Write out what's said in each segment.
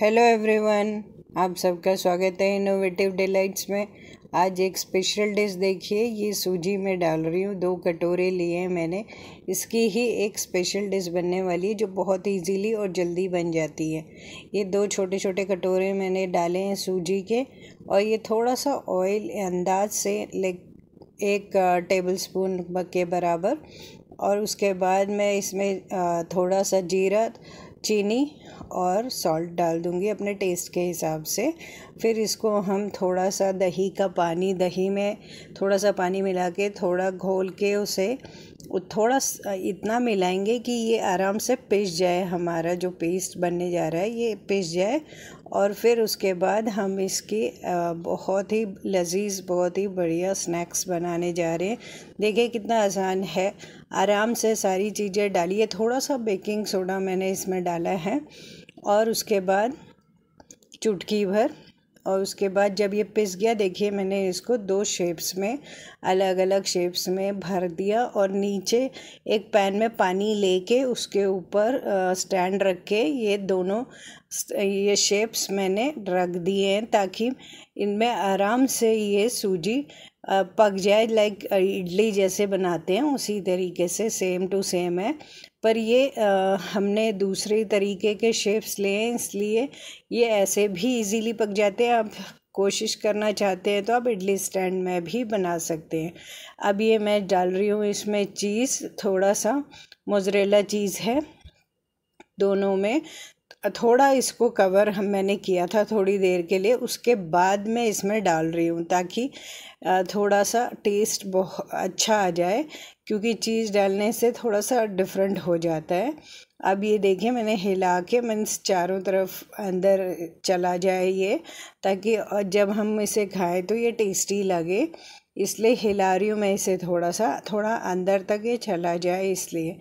hello everyone आप सबका स्वागत है इनोवेटिव डिलाइट्स में आज एक स्पेशल डिश देखिए ये सूजी में डाल रही हूँ दो कटोरे लिए हैं मैंने इसकी ही एक स्पेशल डिश बनने वाली है जो बहुत इजीली और जल्दी बन जाती है ये दो छोटे छोटे कटोरे मैंने डाले हैं सूजी के और ये थोड़ा सा ऑयल अंदाज से लाइक एक टेबल स्पून के बराबर और उसके बाद मैं इसमें थोड़ा सा जीरा चीनी और सॉल्ट डाल दूँगी अपने टेस्ट के हिसाब से फिर इसको हम थोड़ा सा दही का पानी दही में थोड़ा सा पानी मिला के थोड़ा घोल के उसे थोड़ा इतना मिलाएंगे कि ये आराम से पिस जाए हमारा जो पेस्ट बनने जा रहा है ये पिस जाए और फिर उसके बाद हम इसकी बहुत ही लजीज बहुत ही बढ़िया स्नैक्स बनाने जा रहे हैं देखिए कितना आसान है आराम से सारी चीज़ें डालिए थोड़ा सा बेकिंग सोडा मैंने इसमें डाला है और उसके बाद चुटकी भर और उसके बाद जब ये पिस गया देखिए मैंने इसको दो शेप्स में अलग अलग शेप्स में भर दिया और नीचे एक पैन में पानी लेके उसके ऊपर स्टैंड रख के ये दोनों ये शेप्स मैंने रख दिए हैं ताकि इनमें आराम से ये सूजी पक जाए लाइक इडली जैसे बनाते हैं उसी तरीके से सेम टू सेम है पर ये आ, हमने दूसरे तरीके के शेप्स लिए हैं इसलिए ये ऐसे भी इजीली पक जाते हैं आप कोशिश करना चाहते हैं तो आप इडली स्टैंड में भी बना सकते हैं अब ये मैं डाल रही हूँ इसमें चीज़ थोड़ा सा मोजरेला चीज़ है दोनों में थोड़ा इसको कवर हम मैंने किया था थोड़ी देर के लिए उसके बाद मैं इसमें डाल रही हूँ ताकि थोड़ा सा टेस्ट बहुत अच्छा आ जाए क्योंकि चीज़ डालने से थोड़ा सा डिफरेंट हो जाता है अब ये देखिए मैंने हिला के मैं चारों तरफ अंदर चला जाए ये ताकि जब हम इसे खाएं तो ये टेस्टी लगे इसलिए हिला रही हूँ मैं इसे थोड़ा सा थोड़ा अंदर तक ये चला जाए इसलिए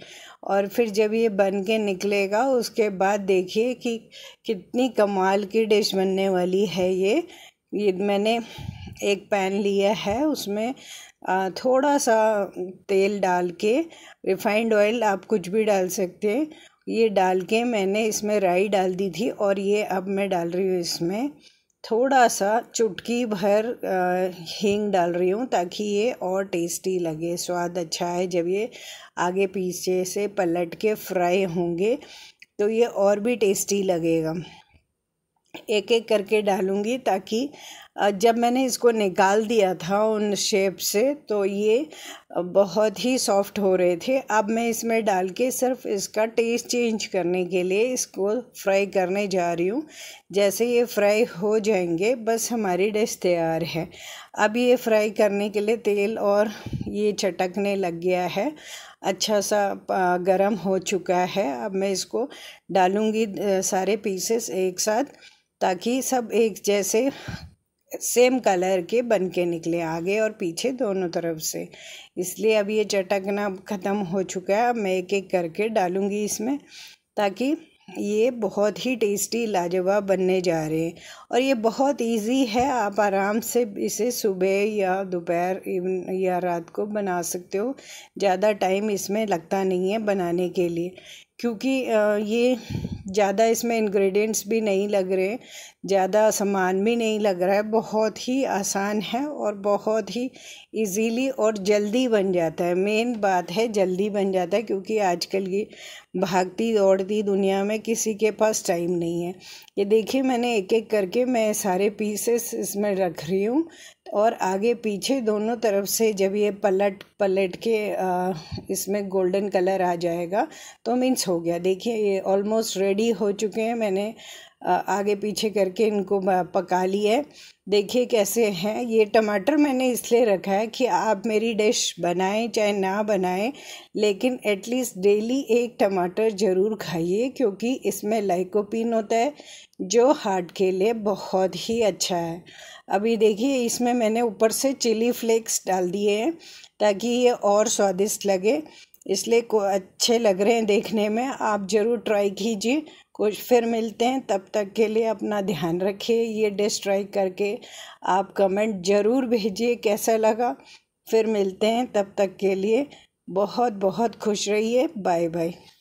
और फिर जब ये बन के निकलेगा उसके बाद देखिए कि कितनी कमाल की डिश बनने वाली है ये ये मैंने एक पैन लिया है उसमें थोड़ा सा तेल डाल के रिफाइंड ऑयल आप कुछ भी डाल सकते हैं ये डाल के मैंने इसमें राई डाल दी थी और ये अब मैं डाल रही हूँ इसमें थोड़ा सा चुटकी भर हींग डाल रही हूँ ताकि ये और टेस्टी लगे स्वाद अच्छा है जब ये आगे पीछे से पलट के फ्राई होंगे तो ये और भी टेस्टी लगेगा एक एक करके डालूँगी ताकि जब मैंने इसको निकाल दिया था उन शेप से तो ये बहुत ही सॉफ्ट हो रहे थे अब मैं इसमें डाल के सिर्फ इसका टेस्ट चेंज करने के लिए इसको फ्राई करने जा रही हूँ जैसे ये फ्राई हो जाएंगे बस हमारी डिश तैयार है अब ये फ्राई करने के लिए तेल और ये चटकने लग गया है अच्छा सा गरम हो चुका है अब मैं इसको डालूँगी सारे पीसेस एक साथ ताकि सब एक जैसे सेम कलर के बन के निकले आगे और पीछे दोनों तरफ से इसलिए अब ये चटकना ख़त्म हो चुका है अब मैं एक एक करके डालूँगी इसमें ताकि ये बहुत ही टेस्टी लाजवाब बनने जा रहे हैं और ये बहुत इजी है आप आराम से इसे सुबह या दोपहर इवन या रात को बना सकते हो ज़्यादा टाइम इसमें लगता नहीं है बनाने के लिए क्योंकि ये ज़्यादा इसमें इंग्रेडिएंट्स भी नहीं लग रहे ज़्यादा सामान भी नहीं लग रहा है बहुत ही आसान है और बहुत ही इजीली और जल्दी बन जाता है मेन बात है जल्दी बन जाता है क्योंकि आजकल की भागती दौड़ती दुनिया में किसी के पास टाइम नहीं है ये देखिए मैंने एक एक करके मैं सारे पीसेस इसमें रख रही हूँ और आगे पीछे दोनों तरफ से जब ये पलट पलट के आ, इसमें गोल्डन कलर आ जाएगा तो मीन्स हो गया देखिए ये ऑलमोस्ट रेड रेडी हो चुके हैं मैंने आगे पीछे करके इनको पका है देखिए कैसे हैं ये टमाटर मैंने इसलिए रखा है कि आप मेरी डिश बनाएं चाहे ना बनाएं लेकिन एटलीस्ट डेली एक टमाटर ज़रूर खाइए क्योंकि इसमें लाइकोपिन होता है जो हार्ट के लिए बहुत ही अच्छा है अभी देखिए इसमें मैंने ऊपर से चिली फ्लेक्स डाल दिए हैं ताकि ये और स्वादिष्ट लगे इसलिए को अच्छे लग रहे हैं देखने में आप ज़रूर ट्राई कीजिए कुछ फिर मिलते हैं तब तक के लिए अपना ध्यान रखिए ये डिश ट्राई करके आप कमेंट ज़रूर भेजिए कैसा लगा फिर मिलते हैं तब तक के लिए बहुत बहुत खुश रहिए बाय बाय